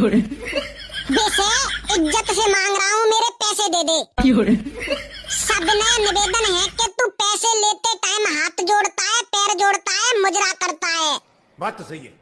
रहे इज्जत से मांग रहा हूँ मेरे पैसे दे दे सबने निवेदन है कि तू पैसे लेते टाइम हाथ जोड़ता है पैर जोड़ता है मुजरा करता है बात तो सही है